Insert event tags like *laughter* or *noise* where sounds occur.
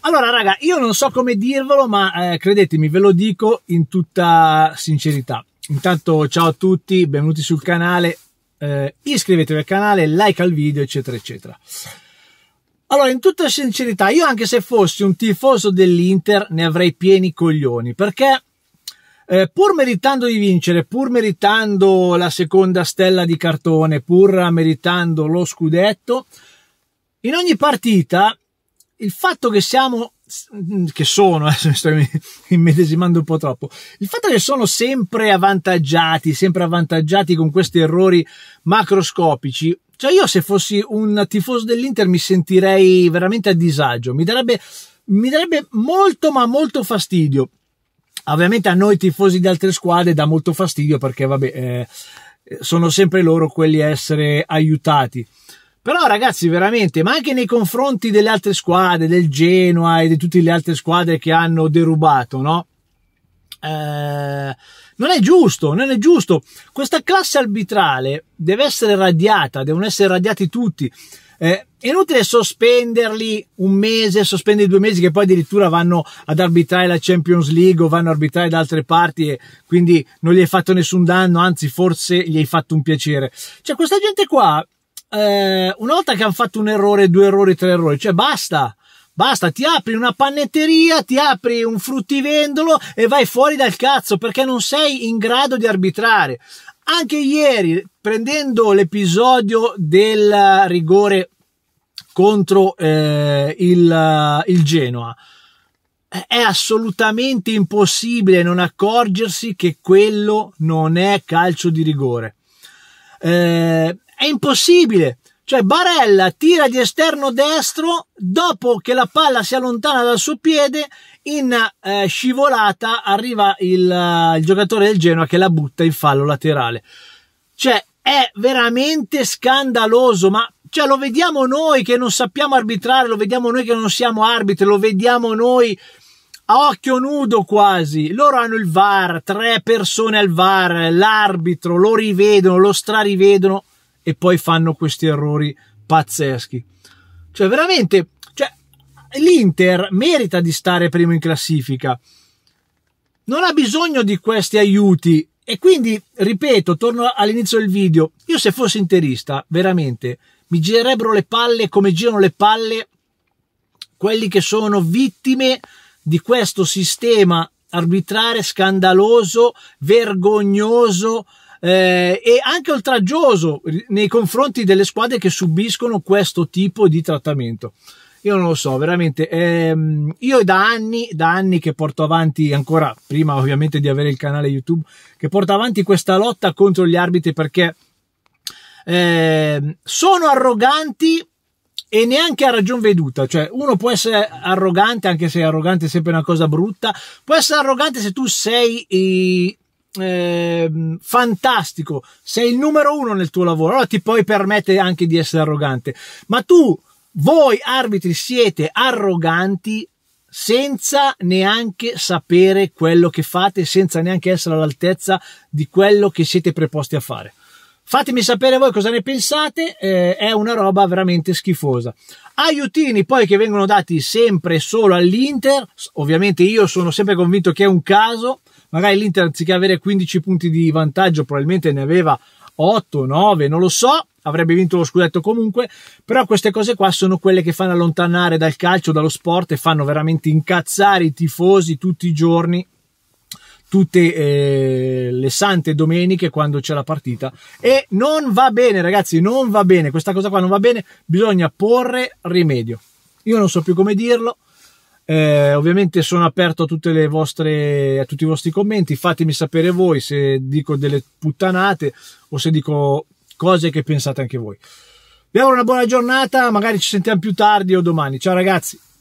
Allora, raga, io non so come dirvelo, ma eh, credetemi, ve lo dico in tutta sincerità. Intanto, ciao a tutti, benvenuti sul canale. Eh, iscrivetevi al canale, like al video, eccetera, eccetera. Allora, in tutta sincerità, io anche se fossi un tifoso dell'Inter ne avrei pieni coglioni, perché eh, pur meritando di vincere, pur meritando la seconda stella di cartone, pur meritando lo scudetto, in ogni partita il fatto che siamo, mm, che sono, *laughs* adesso mi sto immedesimando un po' troppo, il fatto che sono sempre avvantaggiati, sempre avvantaggiati con questi errori macroscopici, cioè io se fossi un tifoso dell'Inter mi sentirei veramente a disagio, mi darebbe, mi darebbe molto ma molto fastidio. Ovviamente a noi tifosi di altre squadre dà molto fastidio perché vabbè, eh, sono sempre loro quelli a essere aiutati però ragazzi, veramente, ma anche nei confronti delle altre squadre, del Genoa e di tutte le altre squadre che hanno derubato, no? Eh, non è giusto, non è giusto. Questa classe arbitrale deve essere radiata, devono essere radiati tutti. Eh, è inutile sospenderli un mese, sospendere due mesi che poi addirittura vanno ad arbitrare la Champions League o vanno ad arbitrare da altre parti e quindi non gli hai fatto nessun danno, anzi forse gli hai fatto un piacere. Cioè questa gente qua eh, una volta che hanno fatto un errore, due errori, tre errori, cioè basta. Basta, ti apri una pannetteria, ti apri un fruttivendolo e vai fuori dal cazzo perché non sei in grado di arbitrare. Anche ieri, prendendo l'episodio del rigore contro eh, il, il Genoa, è assolutamente impossibile non accorgersi che quello non è calcio di rigore. Eh, è impossibile. Cioè Barella tira di esterno destro dopo che la palla si allontana dal suo piede, in eh, scivolata arriva il, uh, il giocatore del Genoa che la butta in fallo laterale. Cioè è veramente scandaloso, ma cioè lo vediamo noi che non sappiamo arbitrare, lo vediamo noi che non siamo arbitri, lo vediamo noi a occhio nudo quasi. Loro hanno il VAR, tre persone al VAR, l'arbitro, lo rivedono, lo strarivedono e poi fanno questi errori pazzeschi. Cioè, veramente, cioè, l'Inter merita di stare primo in classifica. Non ha bisogno di questi aiuti. E quindi, ripeto, torno all'inizio del video. Io se fossi interista, veramente, mi girerebbero le palle come girano le palle quelli che sono vittime di questo sistema arbitrare scandaloso, vergognoso, eh, e anche oltraggioso nei confronti delle squadre che subiscono questo tipo di trattamento. Io non lo so, veramente. Ehm, io da anni, da anni che porto avanti, ancora prima ovviamente di avere il canale YouTube, che porto avanti questa lotta contro gli arbitri perché eh, sono arroganti e neanche a ragion veduta, cioè uno può essere arrogante anche se arrogante è sempre una cosa brutta, può essere arrogante se tu sei eh, eh, fantastico, sei il numero uno nel tuo lavoro, allora ti puoi permettere anche di essere arrogante, ma tu, voi arbitri siete arroganti senza neanche sapere quello che fate, senza neanche essere all'altezza di quello che siete preposti a fare. Fatemi sapere voi cosa ne pensate, eh, è una roba veramente schifosa. Aiutini poi che vengono dati sempre solo all'Inter, ovviamente io sono sempre convinto che è un caso, magari l'Inter anziché avere 15 punti di vantaggio probabilmente ne aveva 8, 9, non lo so, avrebbe vinto lo scudetto comunque, però queste cose qua sono quelle che fanno allontanare dal calcio, dallo sport e fanno veramente incazzare i tifosi tutti i giorni tutte eh, le sante domeniche quando c'è la partita e non va bene ragazzi non va bene questa cosa qua non va bene bisogna porre rimedio io non so più come dirlo eh, ovviamente sono aperto a, vostre, a tutti i vostri commenti, fatemi sapere voi se dico delle puttanate o se dico cose che pensate anche voi. Vi auguro una buona giornata, magari ci sentiamo più tardi o domani. Ciao ragazzi!